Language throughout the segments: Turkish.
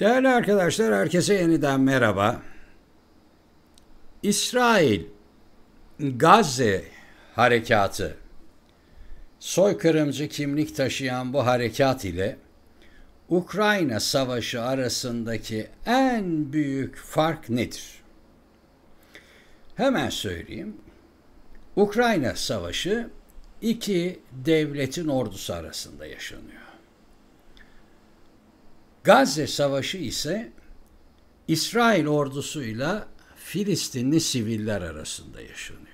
Değerli arkadaşlar, herkese yeniden merhaba. İsrail Gazze harekatı soykırımcı kimlik taşıyan bu harekat ile Ukrayna Savaşı arasındaki en büyük fark nedir? Hemen söyleyeyim. Ukrayna Savaşı iki devletin ordusu arasında yaşanıyor. Gazze Savaşı ise İsrail ordusuyla Filistinli siviller arasında yaşanıyor.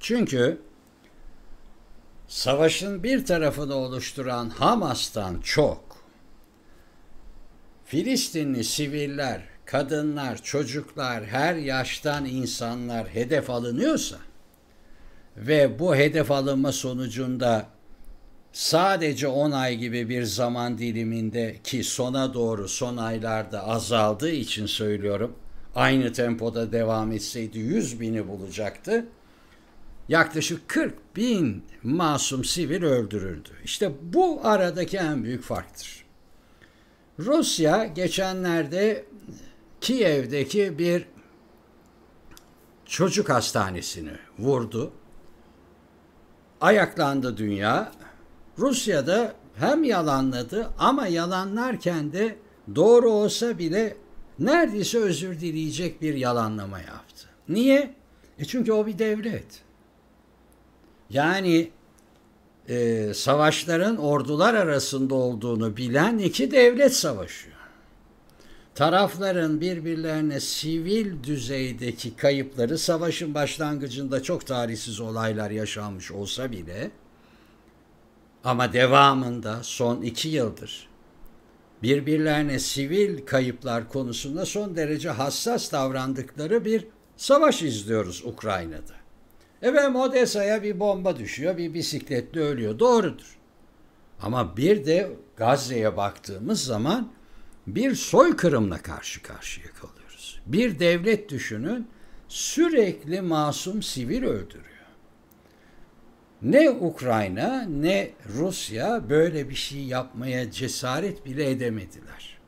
Çünkü savaşın bir tarafını oluşturan Hamas'tan çok Filistinli siviller, kadınlar, çocuklar, her yaştan insanlar hedef alınıyorsa ve bu hedef alınma sonucunda sadece 10 ay gibi bir zaman diliminde ki sona doğru son aylarda azaldığı için söylüyorum aynı tempoda devam etseydi 100 bini bulacaktı. Yaklaşık 40 bin masum sivil öldürüldü. İşte bu aradaki en büyük farktır. Rusya geçenlerde Kiev'deki bir çocuk hastanesini vurdu. Ayaklandı dünya Rusya'da hem yalanladı ama yalanlarken de doğru olsa bile neredeyse özür dileyecek bir yalanlama yaptı. Niye? E çünkü o bir devlet. Yani e, savaşların ordular arasında olduğunu bilen iki devlet savaşıyor. Tarafların birbirlerine sivil düzeydeki kayıpları savaşın başlangıcında çok tarihsiz olaylar yaşanmış olsa bile ama devamında son iki yıldır birbirlerine sivil kayıplar konusunda son derece hassas davrandıkları bir savaş izliyoruz Ukrayna'da. Efendim Odessa'ya bir bomba düşüyor, bir bisikletli ölüyor. Doğrudur. Ama bir de Gazze'ye baktığımız zaman bir soykırımla karşı karşıya kalıyoruz. Bir devlet düşünün sürekli masum sivil öldürüyor. Ne Ukrayna ne Rusya böyle bir şey yapmaya cesaret bile edemediler.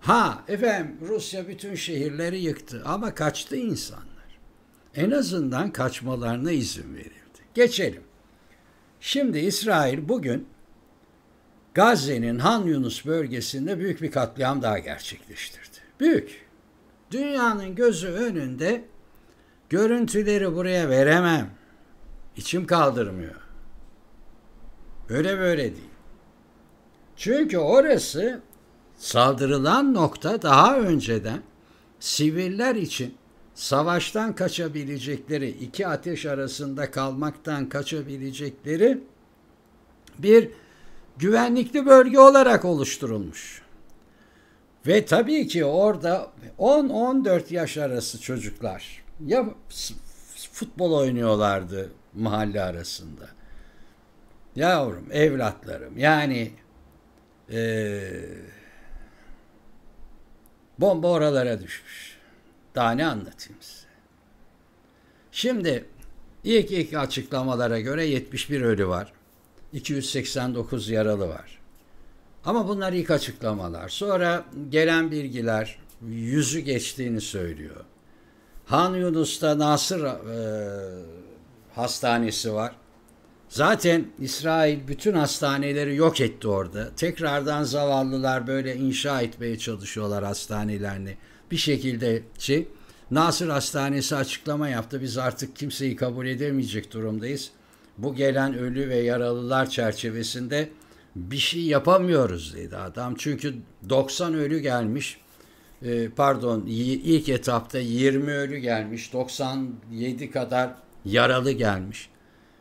Ha efendim Rusya bütün şehirleri yıktı ama kaçtı insanlar. En azından kaçmalarına izin verildi. Geçelim. Şimdi İsrail bugün Gazze'nin Han Yunus bölgesinde büyük bir katliam daha gerçekleştirdi. Büyük. Dünyanın gözü önünde görüntüleri buraya veremem İçim kaldırmıyor. Öyle böyle değil. Çünkü orası saldırılan nokta daha önceden siviller için savaştan kaçabilecekleri, iki ateş arasında kalmaktan kaçabilecekleri bir güvenlikli bölge olarak oluşturulmuş. Ve tabii ki orada 10-14 yaş arası çocuklar ya futbol oynuyorlardı, mahalle arasında. Yavrum, evlatlarım yani ee, bomba oralara düşmüş. Daha ne anlatayım size. Şimdi ilk ilk açıklamalara göre 71 ölü var. 289 yaralı var. Ama bunlar ilk açıklamalar. Sonra gelen bilgiler yüzü geçtiğini söylüyor. Han Yunus'ta Nasır e, hastanesi var. Zaten İsrail bütün hastaneleri yok etti orada. Tekrardan zavallılar böyle inşa etmeye çalışıyorlar hastanelerini. Bir şekilde şey, Nasır Hastanesi açıklama yaptı. Biz artık kimseyi kabul edemeyecek durumdayız. Bu gelen ölü ve yaralılar çerçevesinde bir şey yapamıyoruz dedi adam. Çünkü 90 ölü gelmiş. Ee, pardon ilk etapta 20 ölü gelmiş. 97 kadar Yaralı gelmiş.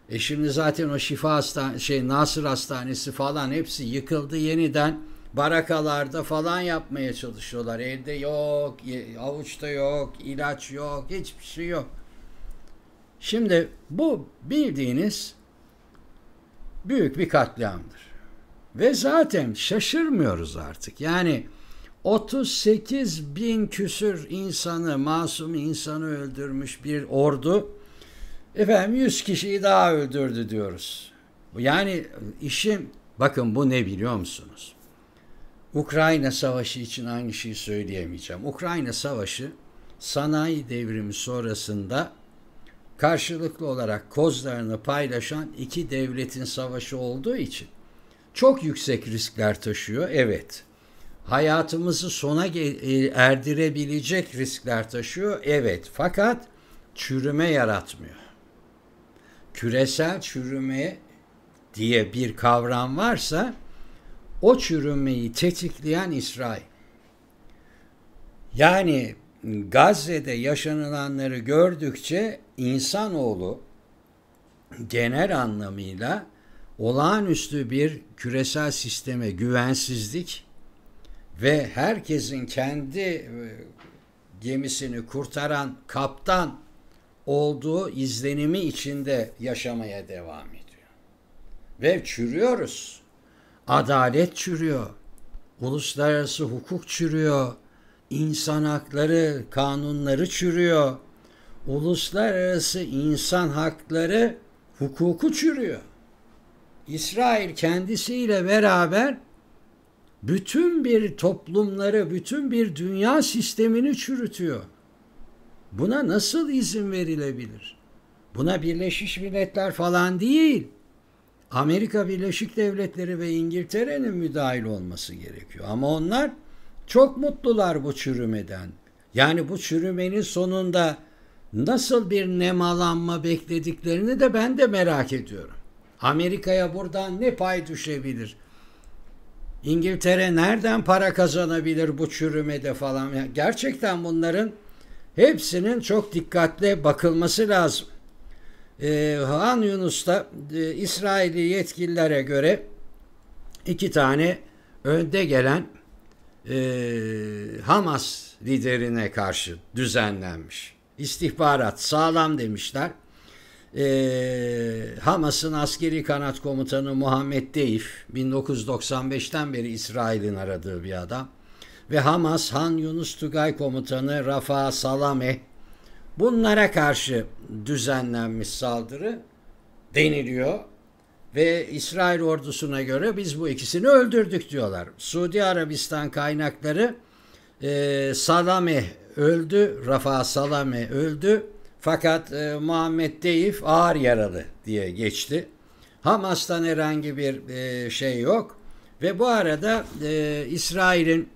E şimdi zaten o şifa hastan şey Nasır Hastanesi falan hepsi yıkıldı yeniden barakalarda falan yapmaya çalışıyorlar. Elde yok, avuçta yok, ilaç yok, hiçbir şey yok. Şimdi bu bildiğiniz büyük bir katliamdır. Ve zaten şaşırmıyoruz artık. Yani 38 bin küsür insanı, masum insanı öldürmüş bir ordu Efendim 100 kişiyi daha öldürdü diyoruz. Yani işin bakın bu ne biliyor musunuz? Ukrayna Savaşı için aynı şeyi söyleyemeyeceğim. Ukrayna Savaşı sanayi devrimi sonrasında karşılıklı olarak kozlarını paylaşan iki devletin savaşı olduğu için çok yüksek riskler taşıyor. Evet. Hayatımızı sona e, erdirebilecek riskler taşıyor. Evet. Fakat çürüme yaratmıyor küresel çürüme diye bir kavram varsa o çürümeyi tetikleyen İsrail. Yani Gazze'de yaşanılanları gördükçe insanoğlu genel anlamıyla olağanüstü bir küresel sisteme güvensizlik ve herkesin kendi e, gemisini kurtaran kaptan olduğu izlenimi içinde yaşamaya devam ediyor. Ve çürüyoruz. Adalet çürüyor. Uluslararası hukuk çürüyor. İnsan hakları, kanunları çürüyor. Uluslararası insan hakları hukuku çürüyor. İsrail kendisiyle beraber bütün bir toplumları, bütün bir dünya sistemini çürütüyor. Buna nasıl izin verilebilir? Buna Birleşmiş Milletler falan değil. Amerika Birleşik Devletleri ve İngiltere'nin müdahil olması gerekiyor. Ama onlar çok mutlular bu çürümeden. Yani bu çürümenin sonunda nasıl bir nemalanma beklediklerini de ben de merak ediyorum. Amerika'ya buradan ne pay düşebilir? İngiltere nereden para kazanabilir bu çürümede falan? Yani gerçekten bunların Hepsinin çok dikkatle bakılması lazım. Ee, Han Yunus'ta e, İsrail'i yetkililere göre iki tane önde gelen e, Hamas liderine karşı düzenlenmiş. İstihbarat sağlam demişler. E, Hamas'ın askeri kanat komutanı Muhammed Deif 1995'ten beri İsrail'in aradığı bir adam ve Hamas Han Yunus Tugay komutanı Rafa Salameh bunlara karşı düzenlenmiş saldırı deniliyor ve İsrail ordusuna göre biz bu ikisini öldürdük diyorlar. Suudi Arabistan kaynakları e, Salameh öldü, Rafa Salameh öldü fakat e, Muhammed Deif ağır yaralı diye geçti. Hamas'tan herhangi bir e, şey yok ve bu arada e, İsrail'in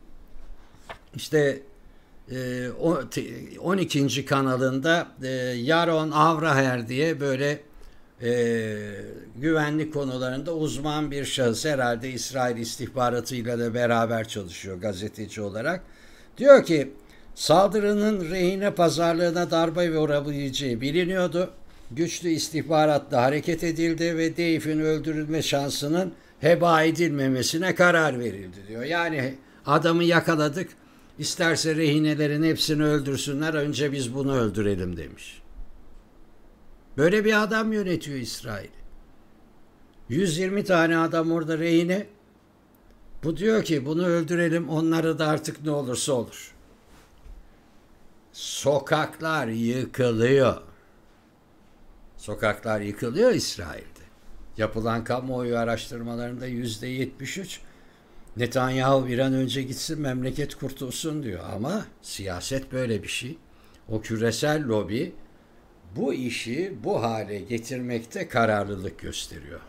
işte 12. E, kanalında e, Yaron Avraher diye böyle e, güvenlik konularında uzman bir şahıs herhalde İsrail istihbaratıyla da beraber çalışıyor gazeteci olarak. Diyor ki saldırının rehine pazarlığına darbe vurabileceği biliniyordu. Güçlü istihbaratla hareket edildi ve Deif'in öldürülme şansının heba edilmemesine karar verildi diyor. Yani adamı yakaladık İsterse rehinelerin hepsini öldürsünler önce biz bunu öldürelim demiş. Böyle bir adam yönetiyor İsrail. 120 tane adam orada rehine. Bu diyor ki bunu öldürelim onları da artık ne olursa olur. Sokaklar yıkılıyor. Sokaklar yıkılıyor İsrail'de. Yapılan kamuoyu araştırmalarında yüzde 73 Netanyahu bir an önce gitsin memleket kurtulsun diyor ama siyaset böyle bir şey. O küresel lobi bu işi bu hale getirmekte kararlılık gösteriyor.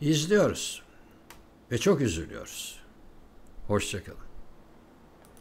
İzliyoruz ve çok üzülüyoruz. Hoşçakalın.